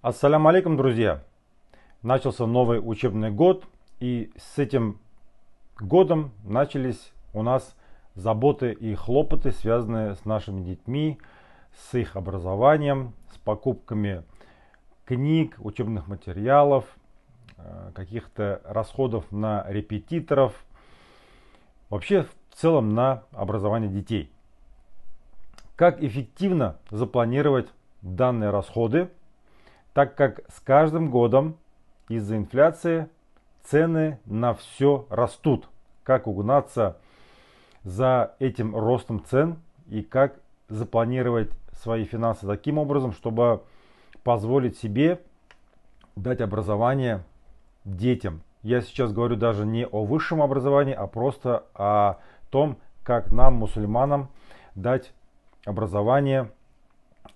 Ассаляму алейкум, друзья! Начался новый учебный год, и с этим годом начались у нас заботы и хлопоты, связанные с нашими детьми, с их образованием, с покупками книг, учебных материалов, э, каких-то расходов на репетиторов, вообще в целом на образование детей. Как эффективно запланировать данные расходы – так как с каждым годом из-за инфляции цены на все растут. Как угнаться за этим ростом цен и как запланировать свои финансы таким образом, чтобы позволить себе дать образование детям. Я сейчас говорю даже не о высшем образовании, а просто о том, как нам, мусульманам, дать образование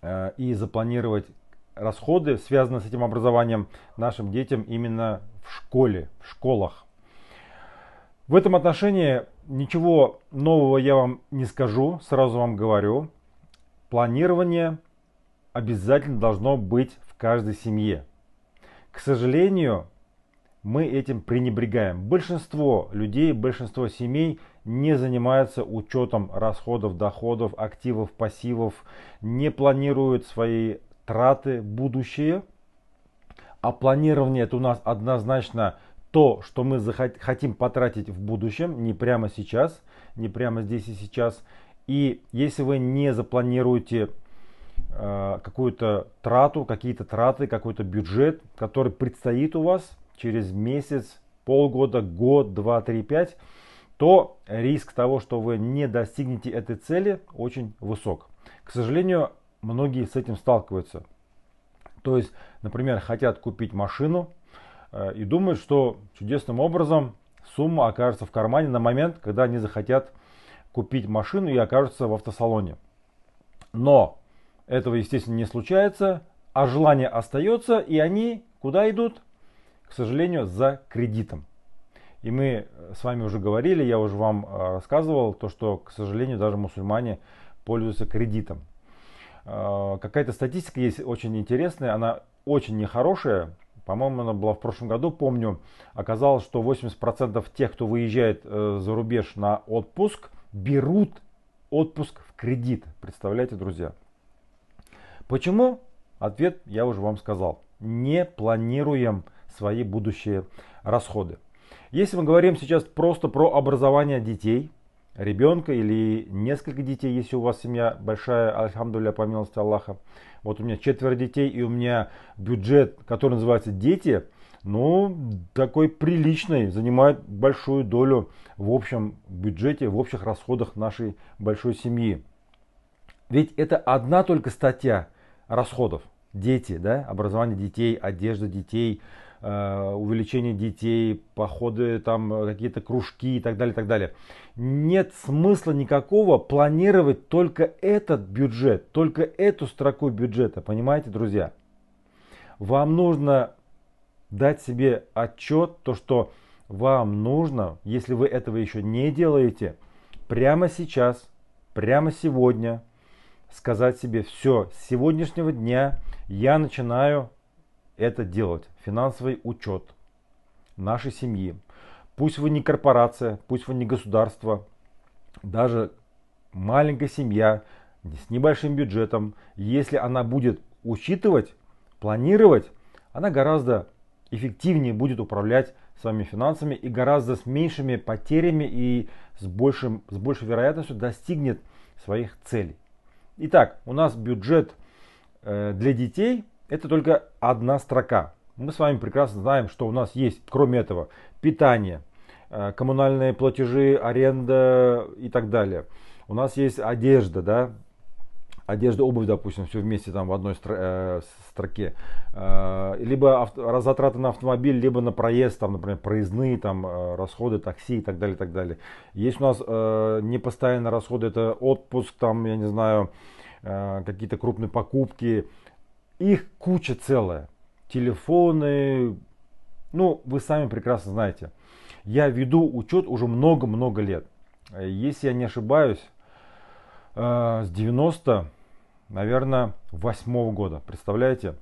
э, и запланировать расходы связаны с этим образованием нашим детям именно в школе, в школах. В этом отношении ничего нового я вам не скажу, сразу вам говорю. Планирование обязательно должно быть в каждой семье. К сожалению, мы этим пренебрегаем. Большинство людей, большинство семей не занимаются учетом расходов, доходов, активов, пассивов, не планируют свои траты будущие. А планирование это у нас однозначно то, что мы хотим потратить в будущем, не прямо сейчас, не прямо здесь и сейчас. И если вы не запланируете э, какую-то трату, какие-то траты, какой-то бюджет, который предстоит у вас через месяц, полгода, год, два, три, пять, то риск того, что вы не достигнете этой цели, очень высок. К сожалению, многие с этим сталкиваются. То есть, например, хотят купить машину э, и думают, что чудесным образом сумма окажется в кармане на момент, когда они захотят купить машину и окажутся в автосалоне. Но этого, естественно, не случается, а желание остается, и они куда идут? К сожалению, за кредитом. И мы э, с вами уже говорили, я уже вам э, рассказывал, то, что, к сожалению, даже мусульмане пользуются кредитом. Э, какая-то статистика есть очень интересная, она очень нехорошая. По-моему, она была в прошлом году, помню. Оказалось, что 80% тех, кто выезжает э, за рубеж на отпуск, берут отпуск в кредит. Представляете, друзья? Почему? Ответ я уже вам сказал. Не планируем свои будущие расходы. Если мы говорим сейчас просто про образование детей – ребенка или несколько детей, если у вас семья большая, альхамдуля, по милости Аллаха. Вот у меня четверо детей и у меня бюджет, который называется «Дети», ну, такой приличный, занимает большую долю в общем бюджете, в общих расходах нашей большой семьи. Ведь это одна только статья расходов. Дети, да, образование детей, одежда детей, Э, увеличение детей, походы, там какие-то кружки и так далее, и так далее. Нет смысла никакого планировать только этот бюджет, только эту строку бюджета, понимаете, друзья? Вам нужно дать себе отчет, то что вам нужно, если вы этого еще не делаете, прямо сейчас, прямо сегодня сказать себе, все, с сегодняшнего дня я начинаю это делать. Финансовый учет нашей семьи. Пусть вы не корпорация, пусть вы не государство, даже маленькая семья с небольшим бюджетом, если она будет учитывать, планировать, она гораздо эффективнее будет управлять своими финансами и гораздо с меньшими потерями и с, большим, с большей вероятностью достигнет своих целей. Итак, у нас бюджет э, для детей это только одна строка. Мы с вами прекрасно знаем, что у нас есть, кроме этого, питание, э, коммунальные платежи, аренда и так далее. У нас есть одежда, да, одежда, обувь, допустим, все вместе там в одной э, строке. Э, либо авто, затраты на автомобиль, либо на проезд, там, например, проездные там, расходы, такси и так далее, и так далее. Есть у нас непостоянные расходы, это отпуск, там, я не знаю, какие-то крупные покупки, их куча целая. Телефоны, ну, вы сами прекрасно знаете. Я веду учет уже много-много лет. Если я не ошибаюсь, э, с 90, наверное, 8 года. Представляете?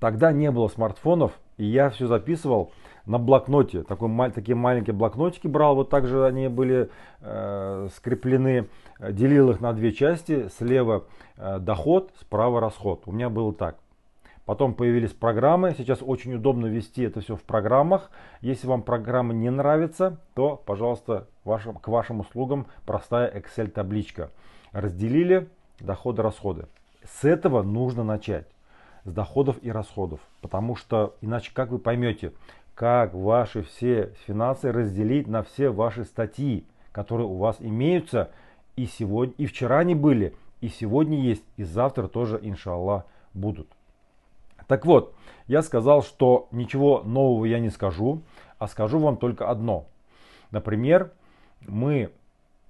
Тогда не было смартфонов, и я все записывал на блокноте. Такой, такие маленькие блокнотики брал, вот также они были э, скреплены, делил их на две части. Слева э, доход, справа расход. У меня было так. Потом появились программы. Сейчас очень удобно вести это все в программах. Если вам программа не нравится, то, пожалуйста, вашим, к вашим услугам простая Excel табличка. Разделили доходы-расходы. С этого нужно начать. С доходов и расходов. Потому что иначе как вы поймете, как ваши все финансы разделить на все ваши статьи, которые у вас имеются и сегодня, и вчера не были, и сегодня есть, и завтра тоже, иншаллах, будут. Так вот, я сказал, что ничего нового я не скажу, а скажу вам только одно. Например, мы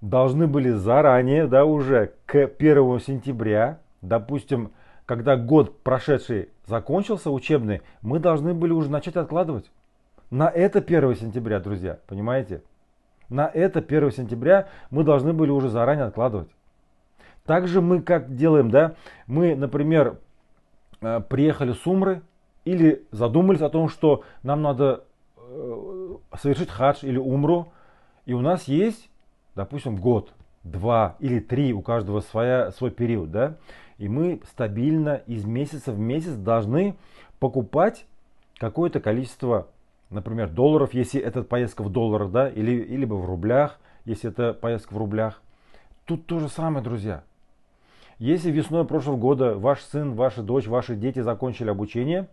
должны были заранее, да, уже к 1 сентября, допустим, когда год прошедший закончился учебный, мы должны были уже начать откладывать. На это 1 сентября, друзья, понимаете? На это 1 сентября мы должны были уже заранее откладывать. Также мы как делаем, да? Мы, например, э, приехали с Умры или задумались о том, что нам надо э, совершить хадж или умру, и у нас есть, допустим, год, два или три, у каждого своя, свой период, да, и мы стабильно из месяца в месяц должны покупать какое-то количество например, долларов, если это поездка в долларах, да, или, или в рублях, если это поездка в рублях. Тут то же самое, друзья. Если весной прошлого года ваш сын, ваша дочь, ваши дети закончили обучение,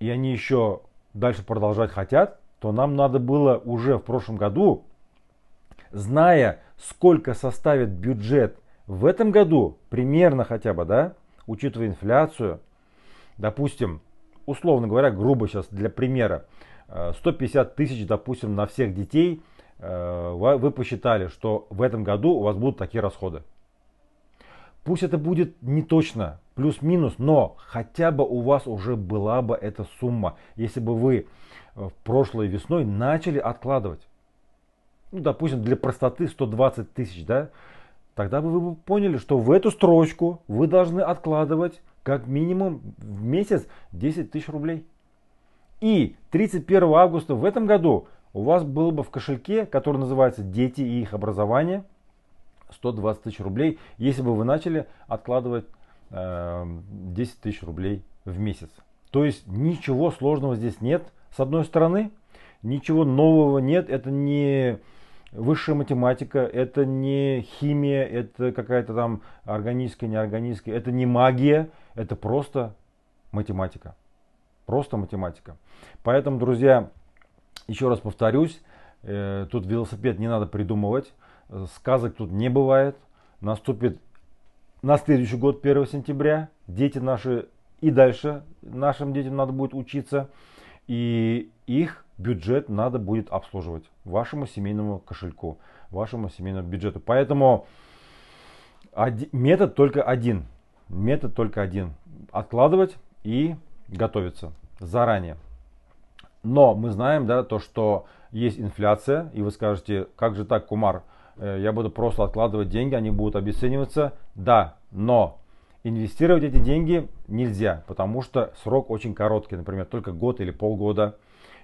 и они еще дальше продолжать хотят, то нам надо было уже в прошлом году, зная, сколько составит бюджет в этом году, примерно хотя бы, да, учитывая инфляцию, допустим, условно говоря, грубо сейчас для примера, 150 э, тысяч, допустим, на всех детей, э, вы посчитали, что в этом году у вас будут такие расходы. Пусть это будет не точно, плюс-минус, но хотя бы у вас уже была бы эта сумма, если бы вы э, прошлой весной начали откладывать. Ну, допустим, для простоты 120 тысяч, да? Тогда бы вы поняли, что в эту строчку вы должны откладывать как минимум в месяц 10 тысяч рублей. И 31 августа в этом году у вас было бы в кошельке, который называется «Дети и их образование», 120 тысяч рублей, если бы вы начали откладывать э, эм, 10 тысяч рублей в месяц. То есть ничего сложного здесь нет, с одной стороны, ничего нового нет, это не высшая математика, это не химия, это какая-то там органическая, неорганическая, это не магия, это просто математика. Просто математика. Поэтому, друзья, еще раз повторюсь, э, тут велосипед не надо придумывать. Э, сказок тут не бывает. Наступит на следующий год, 1 сентября. Дети наши и дальше нашим детям надо будет учиться. И их бюджет надо будет обслуживать вашему семейному кошельку, вашему семейному бюджету. Поэтому один, метод только один. Метод только один. Откладывать и готовиться заранее. Но мы знаем, да, то, что есть инфляция, и вы скажете, как же так, Кумар, э, я буду просто откладывать деньги, они будут обесцениваться. Да, но инвестировать эти деньги нельзя, потому что срок очень короткий, например, только год или полгода.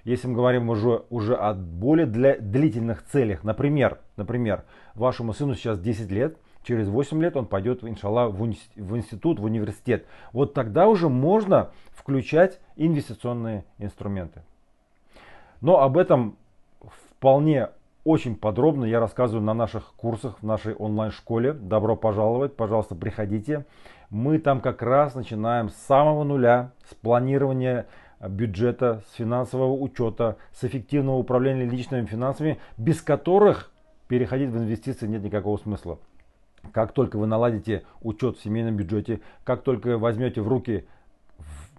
Если мы говорим уже, уже о более для длительных целях, например, например, вашему сыну сейчас 10 лет, через 8 лет он пойдет, иншалла, в институт, в университет. Вот тогда уже можно включать инвестиционные инструменты. Но об этом вполне очень подробно я рассказываю на наших курсах, в нашей онлайн-школе. Добро пожаловать, пожалуйста, приходите. Мы там как раз начинаем с самого нуля, с планирования бюджета, с финансового учета, с эффективного управления личными финансами, без которых переходить в инвестиции нет никакого смысла. Как только вы наладите учет в семейном бюджете, как только возьмете в руки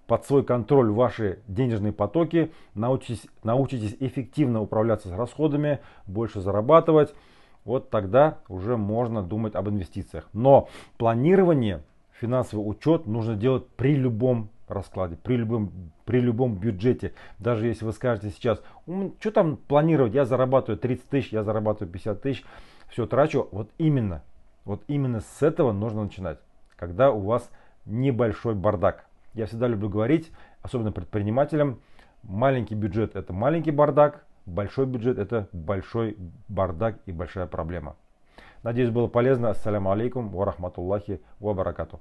под свой контроль ваши денежные потоки, научитесь, научитесь эффективно управляться с расходами, больше зарабатывать, вот тогда уже можно думать об инвестициях. Но планирование, финансовый учет нужно делать при любом раскладе, при любом, при любом бюджете. Даже если вы скажете сейчас, что там планировать, я зарабатываю 30 тысяч, я зарабатываю 50 тысяч, все трачу. Вот именно, вот именно с этого нужно начинать, когда у вас небольшой бардак. Я всегда люблю говорить, особенно предпринимателям, маленький бюджет это маленький бардак, большой бюджет это большой бардак и большая проблема. Надеюсь, было полезно. Ассаляму алейкум ва рахматуллахи ва баракату.